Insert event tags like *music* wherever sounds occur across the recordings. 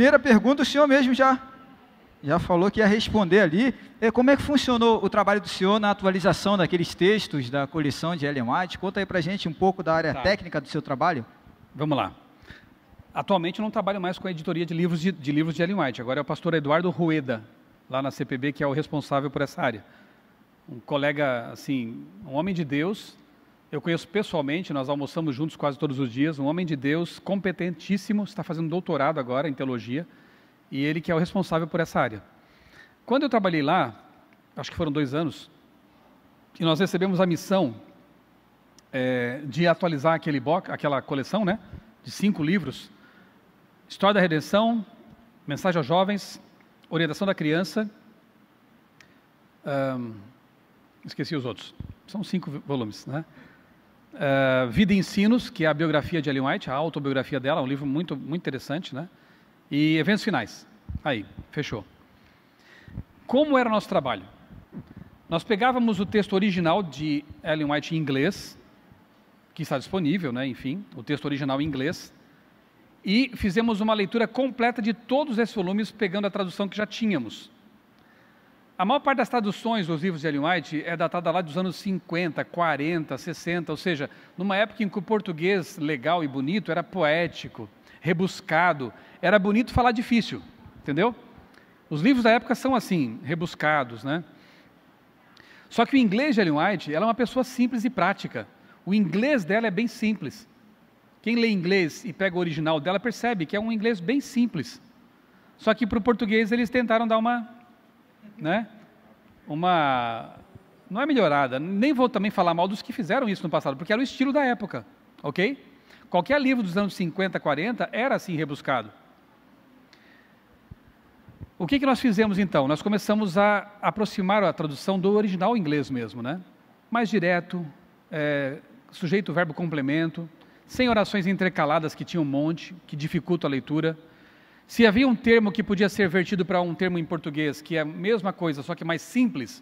primeira pergunta o senhor mesmo já, já falou que ia responder ali. É, como é que funcionou o trabalho do senhor na atualização daqueles textos da coleção de Ellen White? Conta aí para gente um pouco da área tá. técnica do seu trabalho. Vamos lá. Atualmente eu não trabalho mais com a editoria de livros de, de, livros de Ellen White. Agora é o pastor Eduardo Rueda, lá na CPB, que é o responsável por essa área. Um colega, assim, um homem de Deus, eu conheço pessoalmente, nós almoçamos juntos quase todos os dias, um homem de Deus competentíssimo, está fazendo doutorado agora em teologia, e ele que é o responsável por essa área. Quando eu trabalhei lá, acho que foram dois anos, e nós recebemos a missão é, de atualizar aquele box, aquela coleção, né, de cinco livros: História da Redenção, Mensagem aos Jovens, Orientação da Criança. Hum, esqueci os outros. São cinco volumes, né? Uh, Vida e Ensinos, que é a biografia de Ellen White, a autobiografia dela, um livro muito, muito interessante, né? E Eventos Finais. Aí, fechou. Como era o nosso trabalho? Nós pegávamos o texto original de Ellen White em inglês, que está disponível, né? enfim, o texto original em inglês, e fizemos uma leitura completa de todos esses volumes, pegando a tradução que já tínhamos. A maior parte das traduções dos livros de Ellen White é datada lá dos anos 50, 40, 60, ou seja, numa época em que o português legal e bonito era poético, rebuscado, era bonito falar difícil, entendeu? Os livros da época são assim, rebuscados, né? Só que o inglês de Ellen White, ela é uma pessoa simples e prática. O inglês dela é bem simples. Quem lê inglês e pega o original dela percebe que é um inglês bem simples. Só que para o português eles tentaram dar uma né? uma. Não é melhorada, nem vou também falar mal dos que fizeram isso no passado, porque era o estilo da época, ok? Qualquer livro dos anos 50, 40 era assim rebuscado. O que, que nós fizemos então? Nós começamos a aproximar a tradução do original inglês mesmo, né? Mais direto, é, sujeito, verbo, complemento, sem orações intercaladas que tinha um monte, que dificulta a leitura. Se havia um termo que podia ser vertido para um termo em português, que é a mesma coisa, só que mais simples,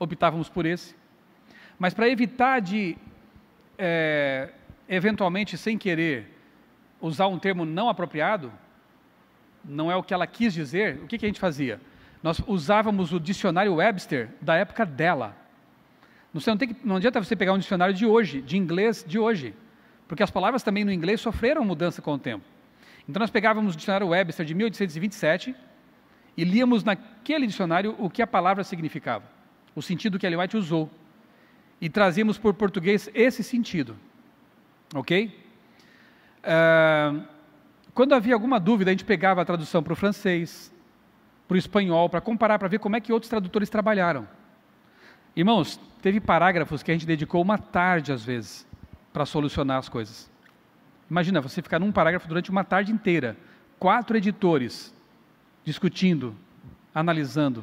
optávamos por esse. Mas para evitar de, é, eventualmente, sem querer, usar um termo não apropriado, não é o que ela quis dizer, o que, que a gente fazia? Nós usávamos o dicionário Webster da época dela. Não, tem que, não adianta você pegar um dicionário de hoje, de inglês de hoje, porque as palavras também no inglês sofreram mudança com o tempo. Então nós pegávamos o dicionário Webster de 1827 e líamos naquele dicionário o que a palavra significava, o sentido que Ellen White usou. E trazíamos por português esse sentido. Ok? Uh, quando havia alguma dúvida, a gente pegava a tradução para o francês, para o espanhol, para comparar, para ver como é que outros tradutores trabalharam. Irmãos, teve parágrafos que a gente dedicou uma tarde, às vezes, para solucionar as coisas. Imagina você ficar num parágrafo durante uma tarde inteira, quatro editores discutindo, analisando,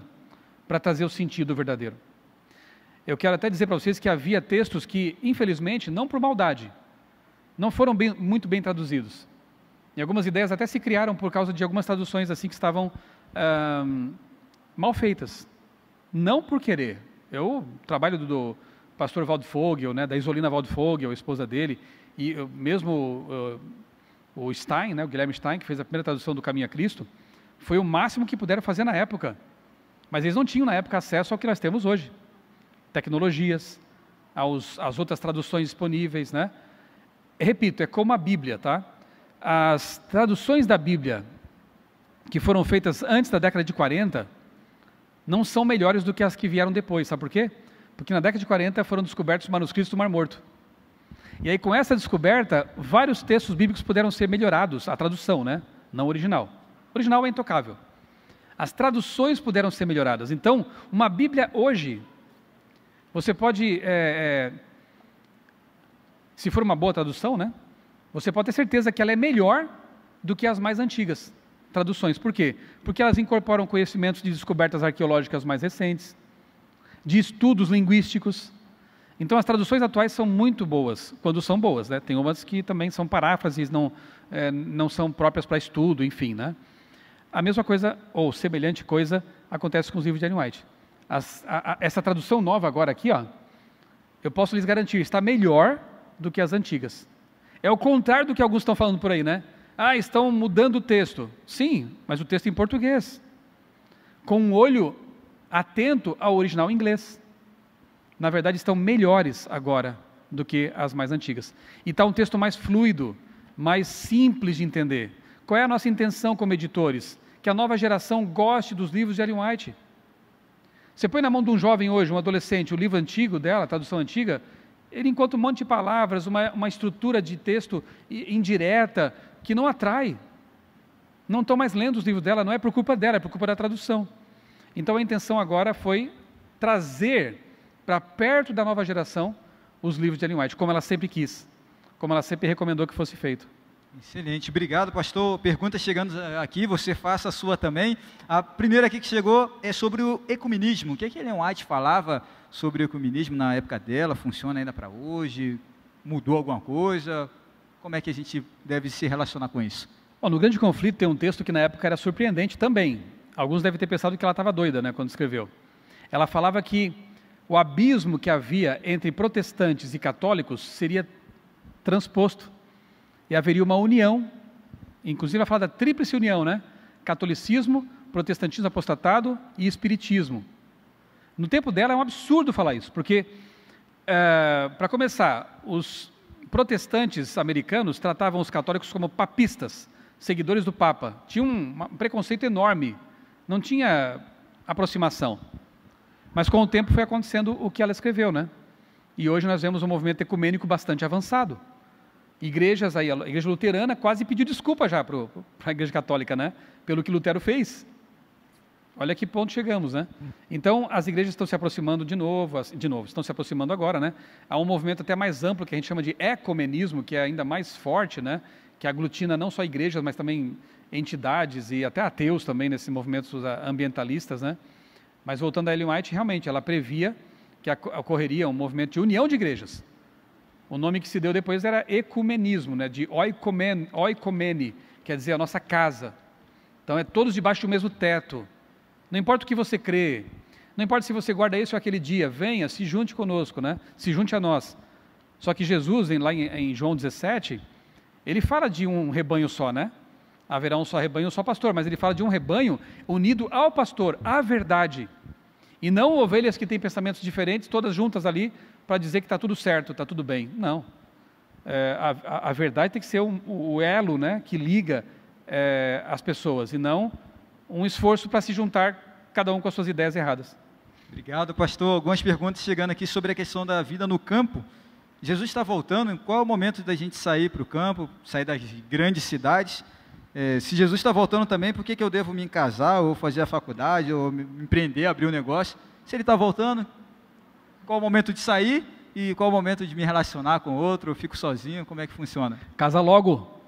para trazer o sentido verdadeiro. Eu quero até dizer para vocês que havia textos que, infelizmente, não por maldade, não foram bem, muito bem traduzidos. E algumas ideias até se criaram por causa de algumas traduções assim que estavam ah, mal feitas. Não por querer. Eu trabalho do, do pastor Waldfogel, né, da Isolina Waldfogel, a esposa dele, e eh, mesmo uh, o Stein, né, o Guilherme Stein, que fez a primeira tradução do Caminho a Cristo, foi o máximo que puderam fazer na época. Mas eles não tinham na época acesso ao que nós temos hoje. Tecnologias, aos, as outras traduções disponíveis, né? Repito, é como a Bíblia, tá? As traduções da Bíblia que foram feitas antes da década de 40 não são melhores do que as que vieram depois, sabe por quê? Porque na década de 40 foram descobertos os manuscritos do Mar Morto. E aí, com essa descoberta, vários textos bíblicos puderam ser melhorados, a tradução, né? Não original. O original é intocável. As traduções puderam ser melhoradas. Então, uma Bíblia hoje, você pode, é, é, se for uma boa tradução, né? Você pode ter certeza que ela é melhor do que as mais antigas traduções. Por quê? Porque elas incorporam conhecimentos de descobertas arqueológicas mais recentes de estudos linguísticos. Então as traduções atuais são muito boas, quando são boas, né? Tem umas que também são paráfrases, não, é, não são próprias para estudo, enfim, né? A mesma coisa, ou semelhante coisa, acontece com os livros de Ellen White. As, a, a, essa tradução nova agora aqui, ó, eu posso lhes garantir, está melhor do que as antigas. É o contrário do que alguns estão falando por aí, né? Ah, estão mudando o texto. Sim, mas o texto é em português. Com um olho atento ao original inglês. Na verdade, estão melhores agora do que as mais antigas. E está um texto mais fluido, mais simples de entender. Qual é a nossa intenção como editores? Que a nova geração goste dos livros de Ellen White. Você põe na mão de um jovem hoje, um adolescente, o livro antigo dela, a tradução antiga, ele encontra um monte de palavras, uma, uma estrutura de texto indireta que não atrai. Não estão mais lendo os livros dela, não é por culpa dela, é por culpa da tradução. Então a intenção agora foi trazer para perto da nova geração os livros de Ellen White, como ela sempre quis, como ela sempre recomendou que fosse feito. Excelente, obrigado, pastor. Perguntas chegando eh, aqui, você faça a sua também. A primeira aqui que chegou é sobre o ecumenismo. O que, é que Ellen White falava sobre o ecumenismo na época dela? Funciona ainda para hoje? Mudou alguma coisa? Como é que a gente deve se relacionar com isso? Bom, no Grande Conflito tem um texto que na época era surpreendente também. Alguns devem ter pensado que ela estava doida né, quando escreveu. Ela falava que o abismo que havia entre protestantes e católicos seria transposto e haveria uma união. Inclusive, ela fala da tríplice união, né? Catolicismo, protestantismo apostatado e espiritismo. No tempo dela é um absurdo falar isso, porque, é, eh, para começar, os protestantes americanos tratavam os católicos como papistas, seguidores do Papa. Tinha um preconceito enorme não tinha aproximação. Mas com o tempo foi acontecendo o que ela escreveu, né? E hoje nós vemos um movimento ecumênico bastante avançado. Igrejas aí, a igreja luterana quase pediu desculpa já para a igreja católica, né? Pelo que Lutero fez. Olha que ponto chegamos, né? Então, as igrejas estão se aproximando de novo, de novo, estão se aproximando agora, né? Há um movimento até mais amplo que a gente chama de ecumenismo, que é ainda mais forte, né? que aglutina não só igrejas, mas também entidades e até ateus também nesses movimentos ambientalistas, né? Mas voltando a Ellen White, realmente, ela previa que ocorreria um movimento de união de igrejas. O nome que se deu depois era ecumenismo, né? de oikomen, oikomene, quer dizer a nossa casa. Então é todos debaixo do mesmo teto. Não importa o que você crê, não importa se você guarda isso ou aquele dia, venha, se junte conosco, né? se junte a nós. Só que Jesus, lá em, em João 17, ele fala de um rebanho só, né? Haverá um só rebanho, um só pastor, mas ele fala de um rebanho unido ao pastor, à verdade. E não ovelhas que têm pensamentos diferentes, todas juntas ali, para dizer que está tudo certo, está tudo bem. Não. É, a, a, verdade tem que ser um, o elo né, que liga é, as pessoas, e não um esforço para se juntar, cada um com as suas ideias erradas. Obrigado, pastor. Algumas perguntas chegando aqui sobre a questão da vida no campo. Jesus está voltando, qual é o momento da gente sair para o campo, sair das grandes cidades? É, se Jesus está voltando também, por que, que eu devo me casar, ou fazer a faculdade, ou me empreender, abrir um negócio? Se ele está voltando, qual é o momento de sair e qual é o momento de me relacionar com outro? Eu fico sozinho, como é que funciona? Casa logo.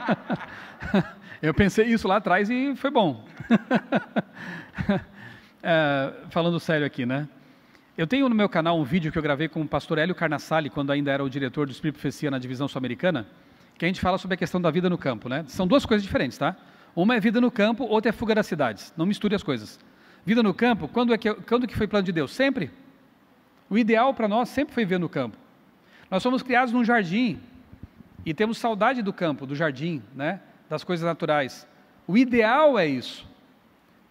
*laughs* eu pensei isso lá atrás e foi bom. *laughs* é, falando sério aqui, né? Eu tenho no meu canal um vídeo que eu gravei com o pastor Hélio Carnassale, quando ainda era o diretor do Espírito Profecia na divisão sul-americana, que a gente fala sobre a questão da vida no campo. Né? São duas coisas diferentes, tá? Uma é vida no campo, outra é fuga das cidades. Não misture as coisas. Vida no campo, quando, é que, quando que foi plano de Deus? Sempre. O ideal para nós sempre foi viver no campo. Nós somos criados num jardim e temos saudade do campo, do jardim, né? das coisas naturais. O ideal é isso.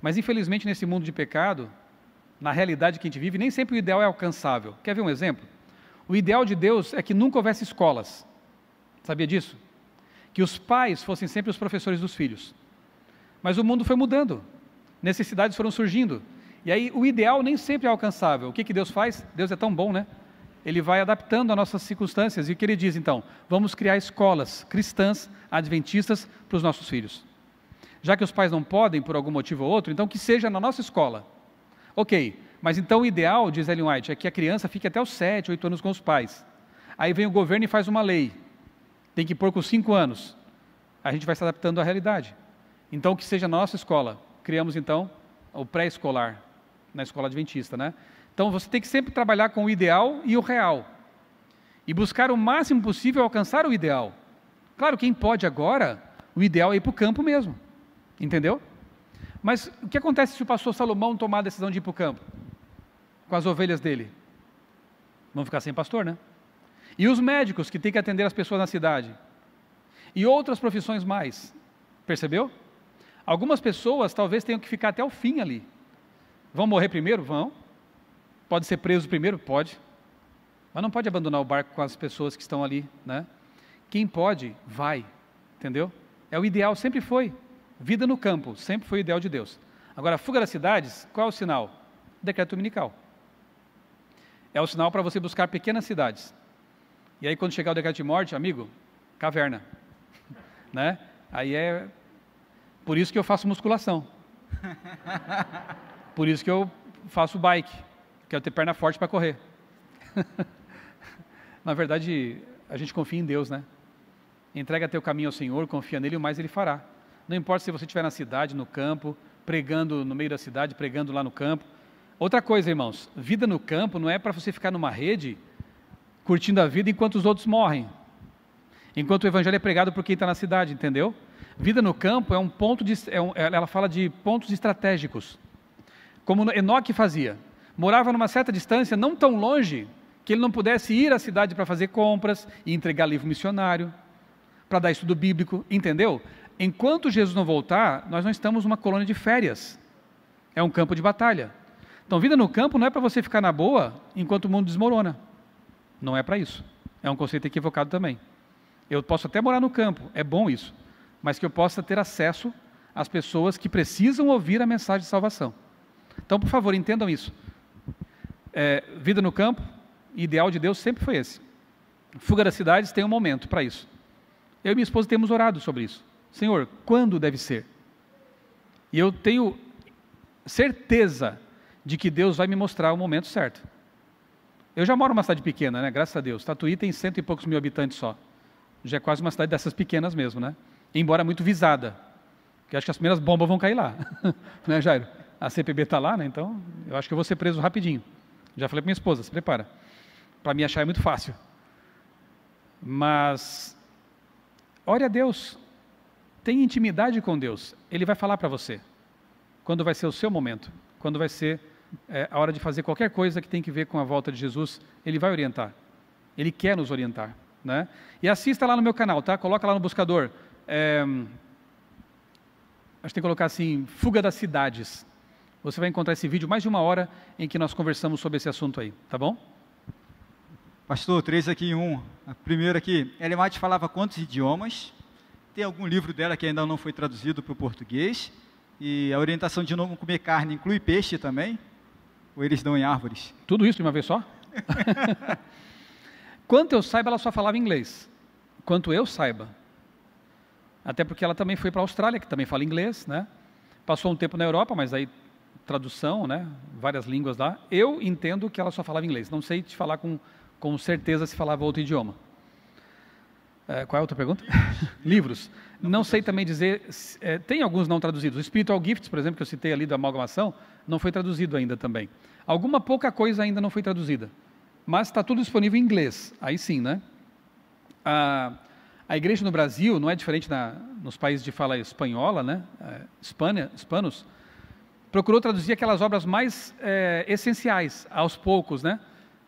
Mas infelizmente nesse mundo de pecado, na realidade que a gente vive, nem sempre o ideal é alcançável. Quer ver um exemplo? O ideal de Deus é que nunca houvesse escolas. Sabia disso? Que os pais fossem sempre os professores dos filhos. Mas o mundo foi mudando, necessidades foram surgindo. E aí o ideal nem sempre é alcançável. O que, que Deus faz? Deus é tão bom, né? Ele vai adaptando as nossas circunstâncias. E o que ele diz então? Vamos criar escolas cristãs, adventistas, para os nossos filhos. Já que os pais não podem, por algum motivo ou outro, então que seja na nossa escola Ok, mas então o ideal, diz Ellen White, é que a criança fique até os 7, 8 anos com os pais. Aí vem o governo e faz uma lei. Tem que pôr com 5 anos. A gente vai se adaptando à realidade. Então, que seja a nossa escola. Criamos então o pré-escolar, na escola adventista, né? Então, você tem que sempre trabalhar com o ideal e o real. E buscar o máximo possível alcançar o ideal. Claro, quem pode agora, o ideal é ir para o campo mesmo. Entendeu? Mas o que acontece se o pastor Salomão tomar a decisão de ir para o campo? Com as ovelhas dele? Vão ficar sem pastor, né? E os médicos que têm que atender as pessoas na cidade? E outras profissões mais? Percebeu? Algumas pessoas talvez tenham que ficar até o fim ali. Vão morrer primeiro? Vão. Pode ser preso primeiro? Pode. Mas não pode abandonar o barco com as pessoas que estão ali, né? Quem pode, vai. Entendeu? É o ideal, sempre foi. Vida no campo sempre foi o ideal de Deus. Agora, fuga das cidades, qual é o sinal? Decreto dominical. É o sinal para você buscar pequenas cidades. E aí, quando chegar o decreto de morte, amigo, caverna. *laughs* né? Aí é. Por isso que eu faço musculação. *laughs* Por isso que eu faço bike. Quero é ter perna forte para correr. *laughs* Na verdade, a gente confia em Deus, né? Entrega teu caminho ao Senhor, confia nele, o mais ele fará. Não importa se você estiver na cidade, no campo, pregando no meio da cidade, pregando lá no campo. Outra coisa, irmãos, vida no campo não é para você ficar numa rede curtindo a vida enquanto os outros morrem. Enquanto o evangelho é pregado por quem está na cidade, entendeu? Vida no campo é um ponto de, é um, ela fala de pontos estratégicos. Como Enoque fazia, morava numa certa distância, não tão longe, que ele não pudesse ir à cidade para fazer compras e entregar livro missionário, para dar estudo bíblico, entendeu? enquanto Jesus não voltar, nós não estamos numa colônia de férias. É um campo de batalha. Então, vida no campo não é para você ficar na boa enquanto o mundo desmorona. Não é para isso. É um conceito equivocado também. Eu posso até morar no campo, é bom isso, mas que eu possa ter acesso às pessoas que precisam ouvir a mensagem de salvação. Então, por favor, entendam isso. É, vida no campo, ideal de Deus sempre foi esse. Fuga das cidades tem um momento para isso. Eu e minha esposa temos orado sobre isso. Senhor, quando deve ser? E eu tenho certeza de que Deus vai me mostrar o momento certo. Eu já moro numa cidade pequena, né? Graças a Deus. Tatuí tem cento e poucos mil habitantes só. Já é quase uma cidade dessas pequenas mesmo, né? Embora muito visada. Porque acho que as primeiras bombas vão cair lá. *laughs* né, Jairo? A CPB está lá, né? Então, eu acho que eu vou ser preso rapidinho. Já falei para minha esposa, se prepara. Para me achar é muito fácil. Mas, ore a Deus tem intimidade com Deus, Ele vai falar para você quando vai ser o seu momento, quando vai ser é, a hora de fazer qualquer coisa que tem que ver com a volta de Jesus, Ele vai orientar. Ele quer nos orientar. Né? E assista lá no meu canal, tá? Coloca lá no buscador. É, acho que tem que colocar assim, fuga das cidades. Você vai encontrar esse vídeo mais de uma hora em que nós conversamos sobre esse assunto aí, tá bom? Pastor, três aqui em um. A primeira aqui, Elimate falava quantos idiomas? Tem algum livro dela que ainda não foi traduzido para o português. E a orientação de não comer carne inclui peixe também? Ou eles dão em árvores? Tudo isso de uma vez só? *laughs* Quanto eu saiba, ela só falava inglês. Quanto eu saiba. Até porque ela também foi para a Austrália, que também fala inglês, né? Passou um tempo na Europa, mas aí tradução, né? Várias línguas lá. Eu entendo que ela só falava inglês. Não sei te falar com, com certeza se falava outro idioma. É, qual é a outra pergunta? *laughs* Livros. Não, não sei também dizer, é, tem alguns não traduzidos. O Spiritual Gifts, por exemplo, que eu citei ali da amalgamação, não foi traduzido ainda também. Alguma pouca coisa ainda não foi traduzida. Mas está tudo disponível em inglês, aí sim, né? A, a igreja no Brasil não é diferente na, nos países de fala espanhola, né? Hispânia, é, hispanos, procurou traduzir aquelas obras mais é, essenciais, aos poucos, né?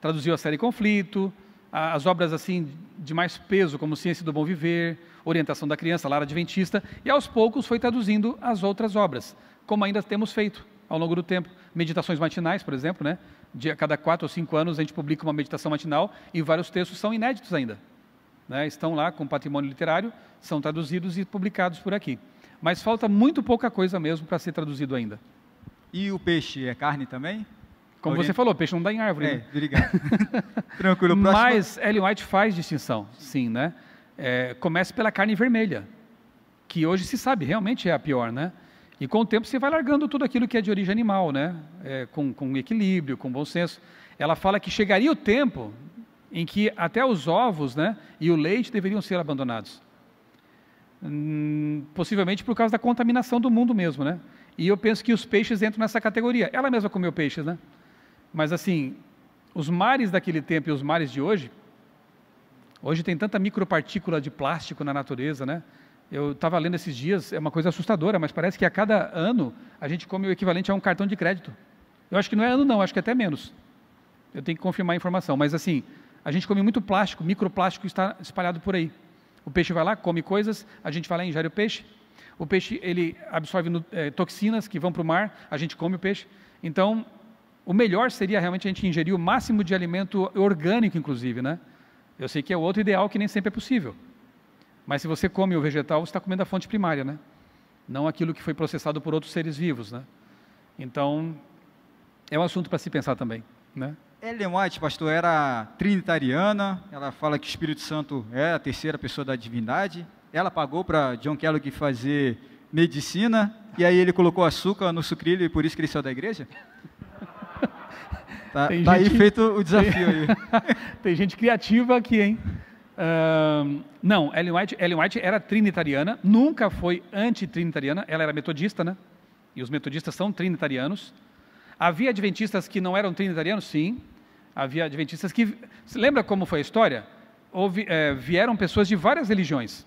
Traduziu a série Conflito, as obras assim de mais peso, como Ciência do Bom Viver, Orientação da Criança, Lara Adventista, e aos poucos foi traduzindo as outras obras, como ainda temos feito ao longo do tempo. Meditações matinais, por exemplo, né? dia a cada quatro ou cinco anos a gente publica uma meditação matinal e vários textos são inéditos ainda. Né? Estão lá com patrimônio literário, são traduzidos e publicados por aqui. Mas falta muito pouca coisa mesmo para ser traduzido ainda. E o peixe é carne também? Como você falou, peixe não dá em árvore. É, né? obrigado. *laughs* Tranquilo, próximo. Mas Ellen White faz distinção, sim, né? É, começa pela carne vermelha, que hoje se sabe, realmente é a pior, né? E com o tempo você vai largando tudo aquilo que é de origem animal, né? É, com, com equilíbrio, com bom senso. Ela fala que chegaria o tempo em que até os ovos né, e o leite deveriam ser abandonados. Hum, possivelmente por causa da contaminação do mundo mesmo, né? E eu penso que os peixes entram nessa categoria. Ela mesma comeu peixes, né? Mas assim, os mares daquele tempo e os mares de hoje, hoje tem tanta micropartícula de plástico na natureza, né? Eu estava lendo esses dias, é uma coisa assustadora, mas parece que a cada ano a gente come o equivalente a um cartão de crédito. Eu acho que não é ano não, acho que é até menos. Eu tenho que confirmar a informação, mas assim, a gente come muito plástico, microplástico está espalhado por aí. O peixe vai lá, come coisas, a gente vai lá e ingere o peixe. O peixe ele absorve eh, toxinas que vão para o mar, a gente come o peixe. Então, o melhor seria realmente a gente ingerir o máximo de alimento orgânico, inclusive, né? Eu sei que é outro ideal que nem sempre é possível. Mas se você come o vegetal, você está comendo a fonte primária, né? Não aquilo que foi processado por outros seres vivos, né? Então, é um assunto para se pensar também, né? Ellen White, pastor, era trinitariana, ela fala que o Espírito Santo é a terceira pessoa da divindade. Ela pagou para John Kellogg fazer medicina, e aí ele colocou açúcar no sucrilho e por isso que ele saiu da igreja? Tá, tá gente... aí feito o desafio aí. *laughs* tem gente criativa aqui, hein? Uh, não, Ellen White, Ellen White era trinitariana, nunca foi antitrinitariana, ela era metodista, né? E os metodistas são trinitarianos. Havia adventistas que não eram trinitarianos? Sim. Havia adventistas que. Lembra como foi a história? Houve, é, vieram pessoas de várias religiões.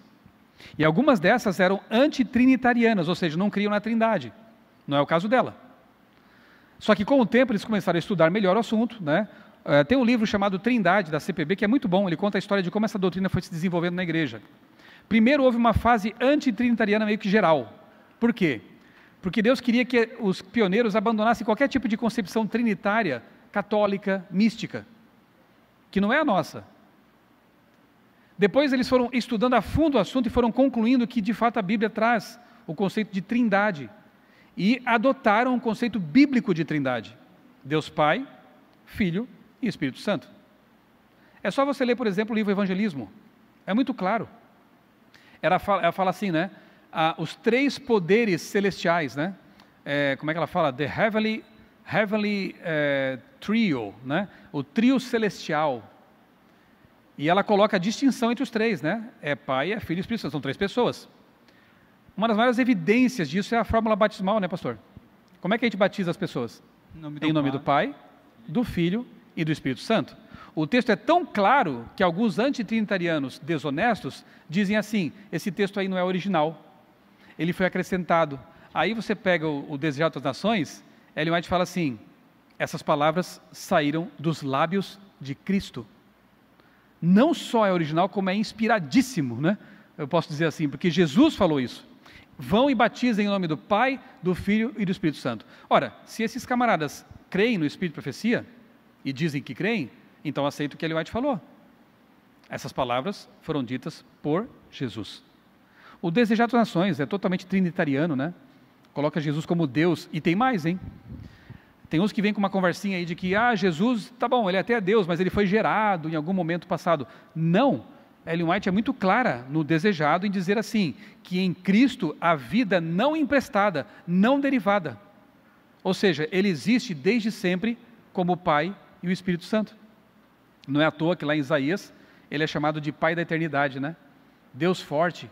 E algumas dessas eram antitrinitarianas, ou seja, não criam na trindade. Não é o caso dela. Só que com o tempo eles começaram a estudar melhor o assunto, né? É, tem um livro chamado Trindade, da CPB, que é muito bom. Ele conta a história de como essa doutrina foi se desenvolvendo na igreja. Primeiro houve uma fase antitrinitariana meio que geral. Por quê? Porque Deus queria que os pioneiros abandonassem qualquer tipo de concepção trinitária, católica, mística, que não é a nossa. Depois eles foram estudando a fundo o assunto e foram concluindo que de fato a Bíblia traz o conceito de trindade e adotaram o um conceito bíblico de trindade: Deus Pai, Filho e Espírito Santo. É só você ler, por exemplo, o livro Evangelismo. É muito claro. Ela fala, ela fala assim, né? Ah, os três poderes celestiais, né? É, como é que ela fala? The Heavenly, heavenly é, Trio, né? O trio celestial. E ela coloca a distinção entre os três, né? É Pai, é Filho e Espírito Santo. São três pessoas. Uma das maiores evidências disso é a fórmula batismal, né, pastor? Como é que a gente batiza as pessoas? Em nome do, em nome do Pai, do Filho e do Espírito Santo. O texto é tão claro que alguns antitrinitarianos desonestos dizem assim: esse texto aí não é original, ele foi acrescentado. Aí você pega o, o Desejado das Nações, Ellen White fala assim: essas palavras saíram dos lábios de Cristo. Não só é original, como é inspiradíssimo, né? Eu posso dizer assim, porque Jesus falou isso. Vão e batizem em nome do Pai, do Filho e do Espírito Santo. Ora, se esses camaradas creem no Espírito de profecia e dizem que creem, então aceito o que Ellen White falou. Essas palavras foram ditas por Jesus. O desejado nações é totalmente trinitariano, né? Coloca Jesus como Deus e tem mais, hein? Tem uns que vêm com uma conversinha aí de que, ah, Jesus, tá bom, ele é até é Deus, mas ele foi gerado em algum momento passado. Não, Ellen White é muito clara no desejado em dizer assim: que em Cristo a vida não emprestada, não derivada. Ou seja, ele existe desde sempre como o Pai e o Espírito Santo. Não é à toa que lá em Isaías ele é chamado de Pai da eternidade, né? Deus forte.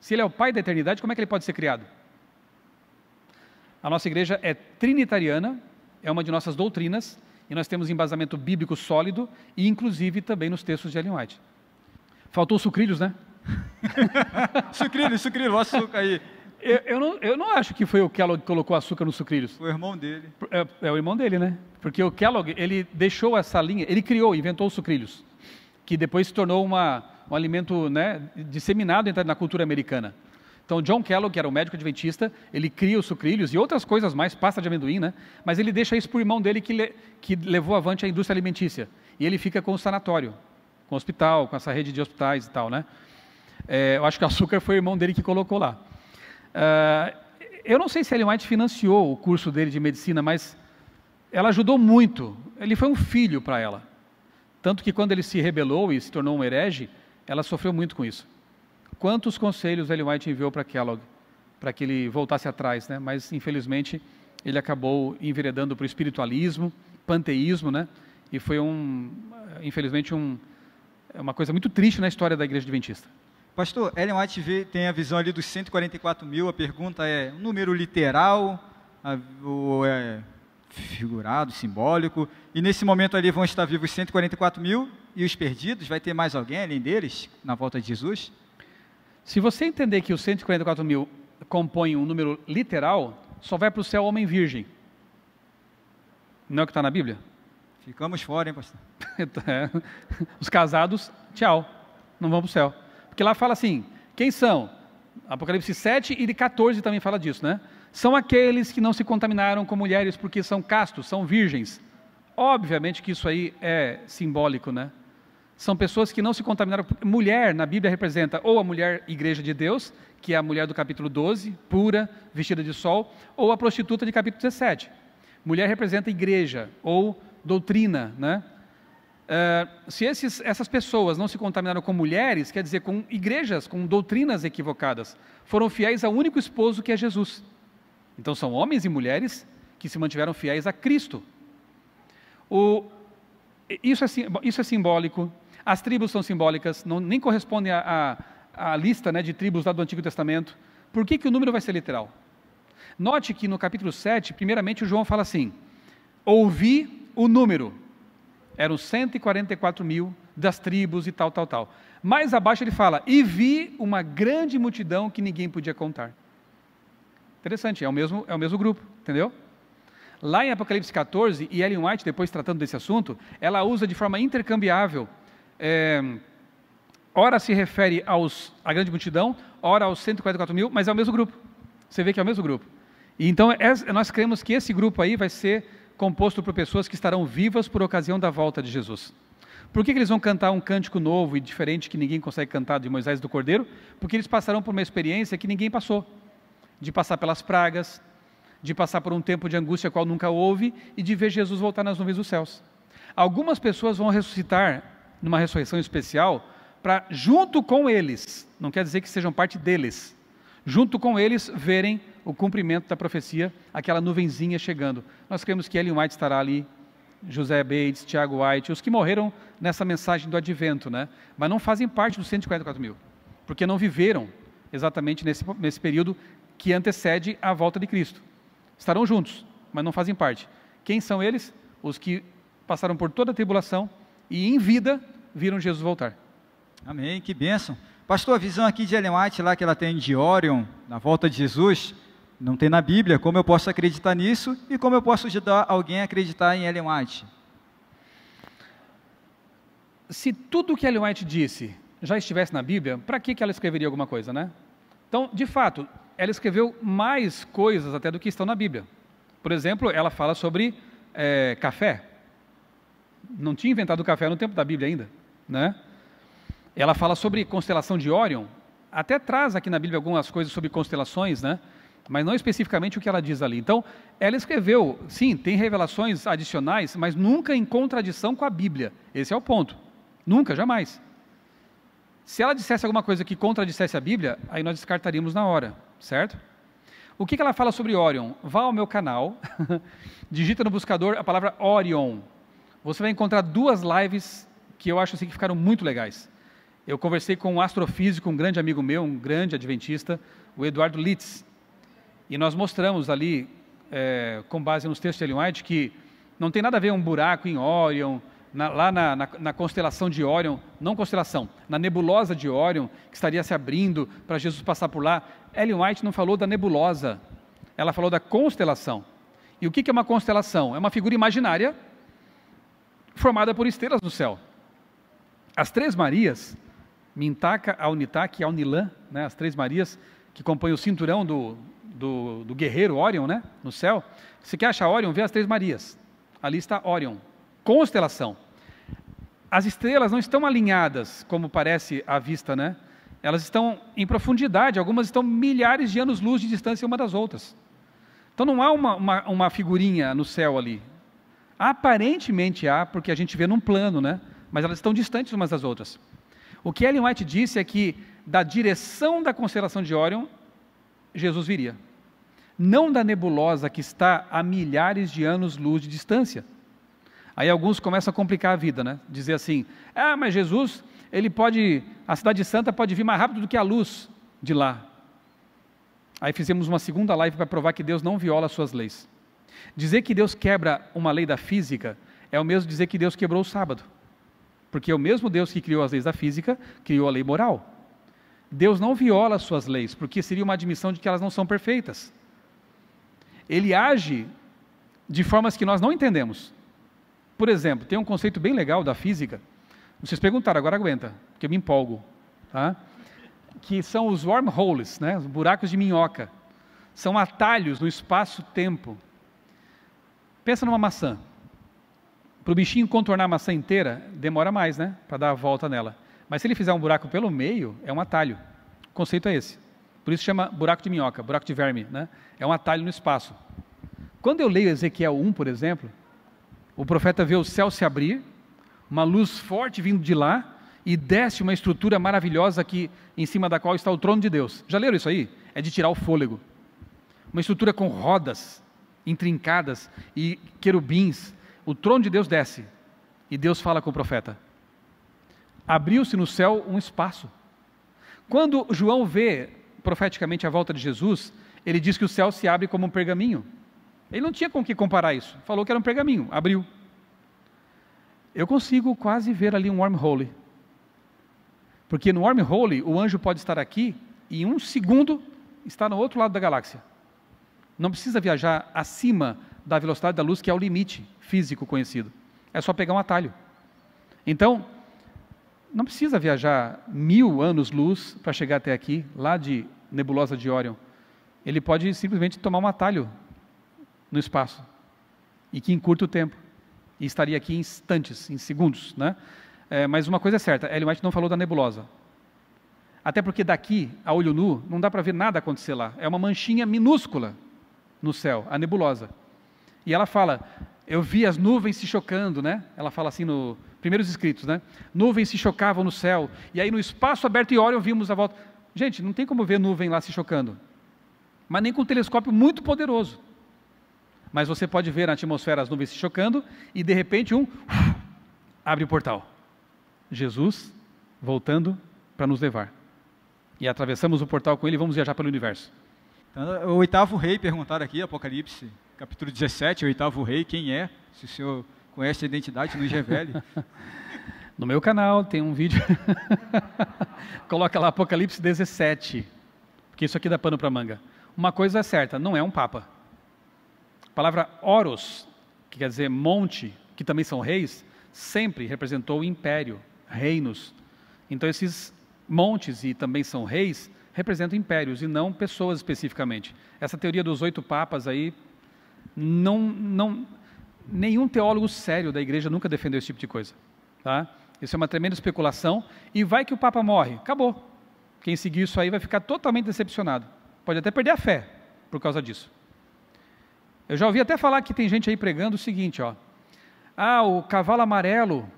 Se ele é o Pai da eternidade, como é que ele pode ser criado? A nossa igreja é trinitariana, é uma de nossas doutrinas, e nós temos embasamento bíblico sólido, e inclusive também nos textos de Ellen White. Faltou sucrilhos, né? *laughs* sucrilhos, sucrilhos, o açúcar aí. Eu, eu, não, eu não acho que foi o Kellogg que colocou açúcar nos sucrilhos. O irmão dele. É, é, o irmão dele, né? Porque o Kellogg, ele deixou essa linha, ele criou, inventou os sucrilhos, que depois se tornou uma, um alimento né, disseminado na cultura americana. Então, John Kellogg, que era um médico adventista, ele cria os sucrilhos e outras coisas mais, pasta de amendoim, né? Mas ele deixa isso para o irmão dele que, le, que levou avante a indústria alimentícia. E ele fica com o sanatório com o hospital, com essa rede de hospitais e tal, né? É, eu acho que o Açúcar foi o irmão dele que colocou lá. Uh, eu não sei se a Ellen White financiou o curso dele de medicina, mas ela ajudou muito. Ele foi um filho para ela. Tanto que quando ele se rebelou e se tornou um herege, ela sofreu muito com isso. Quantos conselhos Ellen White enviou para Kellogg para que ele voltasse atrás, né? Mas infelizmente ele acabou enveredando para o espiritualismo, panteísmo, né? E foi um, infelizmente um é uma coisa muito triste na história da igreja adventista. Pastor, Ellen White vê, tem a visão ali dos 144 mil, a pergunta é, um número literal, a, ou é figurado, simbólico, e nesse momento ali vão estar vivos 144 mil, e os perdidos, vai ter mais alguém além deles, na volta de Jesus? Se você entender que os 144 mil compõem um número literal, só vai para o céu homem virgem. Não é o que está na Bíblia? Ficamos fora, hein, pastor? *laughs* Então, é. Os casados, tchau, não vão para o céu. Porque lá fala assim: quem são? Apocalipse 7 e de 14 também fala disso, né? São aqueles que não se contaminaram com mulheres porque são castos, são virgens. Obviamente que isso aí é simbólico, né? São pessoas que não se contaminaram. Mulher, na Bíblia, representa ou a mulher igreja de Deus, que é a mulher do capítulo 12, pura, vestida de sol, ou a prostituta de capítulo 17. Mulher representa igreja, ou doutrina, né? Uh, se esses, essas pessoas não se contaminaram com mulheres, quer dizer, com igrejas, com doutrinas equivocadas, foram fiéis ao único esposo que é Jesus. Então são homens e mulheres que se mantiveram fiéis a Cristo. O, isso, é, isso, é, simbólico, as tribos são simbólicas, não, nem correspondem à lista né, de tribos lá do Antigo Testamento. Por que, que o número vai ser literal? Note que no capítulo 7, primeiramente, o João fala assim: ouvi o número. Eram 144 mil das tribos e tal, tal, tal. Mais abaixo ele fala: E vi uma grande multidão que ninguém podia contar. Interessante, é o mesmo, é o mesmo grupo, entendeu? Lá em Apocalipse 14, e Ellen White, depois tratando desse assunto, ela usa de forma intercambiável. É, ora se refere aos, à grande multidão, ora aos 144 mil, mas é o mesmo grupo. Você vê que é o mesmo grupo. E então é, nós cremos que esse grupo aí vai ser composto por pessoas que estarão vivas por ocasião da volta de Jesus. Por que, que, eles vão cantar um cântico novo e diferente que ninguém consegue cantar de Moisés do Cordeiro? Porque eles passarão por uma experiência que ninguém passou, de passar pelas pragas, de passar por um tempo de angústia qual nunca houve e de ver Jesus voltar nas nuvens dos céus. Algumas pessoas vão ressuscitar numa ressurreição especial para junto com eles, não quer dizer que sejam parte deles, junto com eles verem o cumprimento da profecia, aquela nuvenzinha chegando. Nós cremos que Ellen White estará ali, José Bates, Tiago White, os que morreram nessa mensagem do advento, né? mas não fazem parte dos 144 mil, porque não viveram exatamente nesse, nesse período que antecede a volta de Cristo. Estarão juntos, mas não fazem parte. Quem são eles? Os que passaram por toda a tribulação e em vida viram Jesus voltar. Amém, que bênção. Pastor, a visão aqui de Ellen White, lá que ela tem de Orion, na volta de Jesus, não tem na Bíblia. Como eu posso acreditar nisso e como eu posso ajudar alguém a acreditar em Ellen White? Se tudo o que Ellen White disse já estivesse na Bíblia, para que, ela escreveria alguma coisa, né? Então, de fato, ela escreveu mais coisas até do que estão na Bíblia. Por exemplo, ela fala sobre é, café. Não tinha inventado o café no tempo da Bíblia ainda, né? Ela fala sobre constelação de Órion, até traz aqui na Bíblia algumas coisas sobre constelações, né? mas não especificamente o que ela diz ali. Então, ela escreveu, sim, tem revelações adicionais, mas nunca em contradição com a Bíblia. Esse é o ponto. Nunca, jamais. Se ela dissesse alguma coisa que contradissesse a Bíblia, aí nós descartaríamos na hora, certo? O que, que ela fala sobre Orion? Vá ao meu canal, *laughs* digita no buscador a palavra Orion. Você vai encontrar duas lives que eu acho assim, que ficaram muito legais. Eu conversei com um astrofísico, um grande amigo meu, um grande adventista, o Eduardo Litz, e nós mostramos ali, é, com base nos textos de Ellen White, que não tem nada a ver um buraco em Orion, na, lá na, na, na, constelação de Órion, não constelação, na nebulosa de Órion, que estaria se abrindo para Jesus passar por lá, Ellen White não falou da nebulosa, ela falou da constelação. E o que, é uma constelação? É uma figura imaginária formada por estrelas no céu. As três Marias, Mintaka Aunitak e Aunilã, né, as três Marias que compõem o cinturão do, do, do guerreiro Orion, né? No céu. Se quer achar Orion, vê as três Marias. Ali está Orion, constelação. As estrelas não estão alinhadas, como parece à vista, né? Elas estão em profundidade, algumas estão milhares de anos-luz de distância uma das outras. Então não há uma, uma, uma figurinha no céu ali. Aparentemente há, porque a gente vê num plano, né? Mas elas estão distantes umas das outras. O que Ellen White disse é que da direção da constelação de Orion, Jesus viria não da nebulosa que está a milhares de anos-luz de distância. Aí alguns começam a complicar a vida, né? Dizer assim: ah, mas Jesus, ele pode, a Cidade Santa pode vir mais rápido do que a luz de lá. Aí fizemos uma segunda live para provar que Deus não viola as suas leis. Dizer que Deus quebra uma lei da física é o mesmo dizer que Deus quebrou o sábado. Porque é o mesmo Deus que criou as leis da física, criou a lei moral. Deus não viola as suas leis, porque seria uma admissão de que elas não são perfeitas ele age de formas que nós não entendemos. Por exemplo, tem um conceito bem legal da física. Vocês perguntaram, agora aguenta, porque eu me empolgo. Tá? Que são os wormholes, né? os buracos de minhoca. São atalhos no espaço-tempo. Pensa numa maçã. Para o bichinho contornar a maçã inteira, demora mais, né? Para dar a volta nela. Mas se ele fizer um buraco pelo meio, é um atalho. O conceito é esse. Por isso chama buraco de minhoca, buraco de verme, né? É um atalho no espaço. Quando eu leio Ezequiel 1, por exemplo, o profeta vê o céu se abrir, uma luz forte vindo de lá e desce uma estrutura maravilhosa aqui em cima da qual está o trono de Deus. Já leram isso aí? É de tirar o fôlego. Uma estrutura com rodas intrincadas e querubins. O trono de Deus desce e Deus fala com o profeta. Abriu-se no céu um espaço. Quando João vê profeticamente a volta de Jesus, ele diz que o céu se abre como um pergaminho. Ele não tinha com o que comparar isso. Falou que era um pergaminho, abriu. Eu consigo quase ver ali um wormhole. Porque no wormhole o anjo pode estar aqui e em um segundo está no outro lado da galáxia. Não precisa viajar acima da velocidade da luz, que é o limite físico conhecido. É só pegar um atalho. Então, não precisa viajar mil anos-luz para chegar até aqui, lá de nebulosa de Órion, ele pode simplesmente tomar um atalho no espaço e que encurta o tempo e estaria aqui em instantes, em segundos, né? É, mas uma coisa é certa, Ellen White não falou da nebulosa. Até porque daqui, a olho nu, não dá para ver nada acontecer lá. É uma manchinha minúscula no céu, a nebulosa. E ela fala, eu vi as nuvens se chocando, né? Ela fala assim no primeiros escritos, né? Nuvens se chocavam no céu, e aí no espaço aberto e Orion vimos a volta. Gente, não tem como ver nuvem lá se chocando, mas nem com um telescópio muito poderoso. Mas você pode ver na atmosfera as nuvens se chocando e de repente um *sniffs* abre o portal. Jesus voltando para nos levar. E atravessamos o portal com ele e vamos viajar pelo universo. Então, o oitavo rei perguntaram aqui, Apocalipse, capítulo 17, o oitavo rei, quem é? Se o senhor conhece a identidade, nos *laughs* revele. No meu canal tem um vídeo. *laughs* Coloca lá Apocalipse 17. Porque isso aqui dá pano para manga. Uma coisa é certa, não é um papa. A palavra oros, que quer dizer monte, que também são reis, sempre representou o império, reinos. Então esses montes e também são reis representam impérios e não pessoas especificamente. Essa teoria dos oito papas aí não não nenhum teólogo sério da igreja nunca defendeu esse tipo de coisa, tá? Isso é uma tremenda especulação. E vai que o Papa morre. Acabou. Quem seguir isso aí vai ficar totalmente decepcionado. Pode até perder a fé por causa disso. Eu já ouvi até falar que tem gente aí pregando o seguinte, ó. Ah, o cavalo amarelo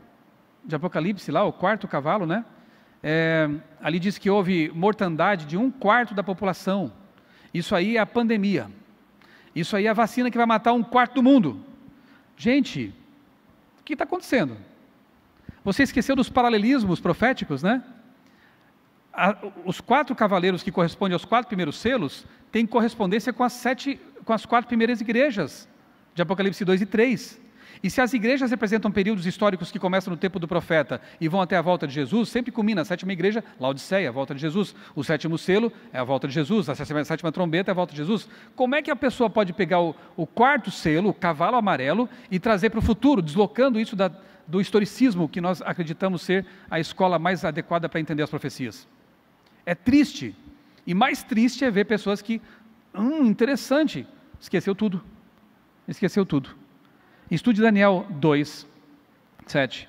de Apocalipse, lá, o quarto cavalo, né? É, ali diz que houve mortandade de um quarto da população. Isso aí é a pandemia. Isso aí é a vacina que vai matar um quarto do mundo. Gente, o que está acontecendo? Você esqueceu dos paralelismos proféticos, né? os quatro cavaleiros que correspondem aos quatro primeiros selos têm correspondência com as, sete, com as quatro primeiras igrejas de Apocalipse 2 e 3. E se as igrejas representam períodos históricos que começam no tempo do profeta e vão até a volta de Jesus, sempre culmina a sétima igreja, Laodiceia, a volta de Jesus. O sétimo selo é a volta de Jesus, a sétima, a sétima trombeta é a volta de Jesus. Como é que a pessoa pode pegar o, o quarto selo, o cavalo amarelo, e trazer para o futuro, deslocando isso da, do historicismo que nós acreditamos ser a escola mais adequada para entender as profecias. É triste, e mais triste é ver pessoas que, hum, interessante, esqueceu tudo. Esqueceu tudo. Estude Daniel 2, 7,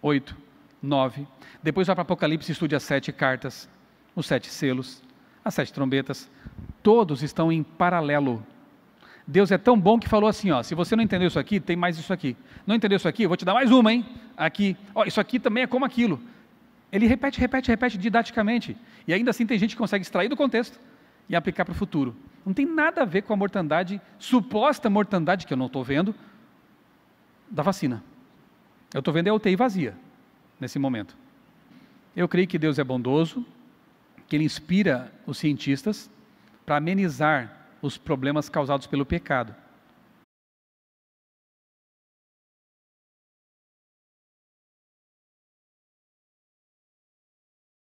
8, 9. Depois vai para Apocalipse e estude as sete cartas, os sete selos, as sete trombetas. Todos estão em paralelo Deus é tão bom que falou assim, ó, se você não entendeu isso aqui, tem mais isso aqui. Não entendeu isso aqui? Eu vou te dar mais uma, hein? Aqui. Ó, isso aqui também é como aquilo. Ele repete, repete, repete didaticamente. E ainda assim tem gente que consegue extrair do contexto e aplicar para o futuro. Não tem nada a ver com a mortandade, suposta mortandade, que eu não estou vendo, da vacina. Eu estou vendo é a UTI vazia, nesse momento. Eu creio que Deus é bondoso, que Ele inspira os cientistas para amenizar os problemas causados pelo pecado.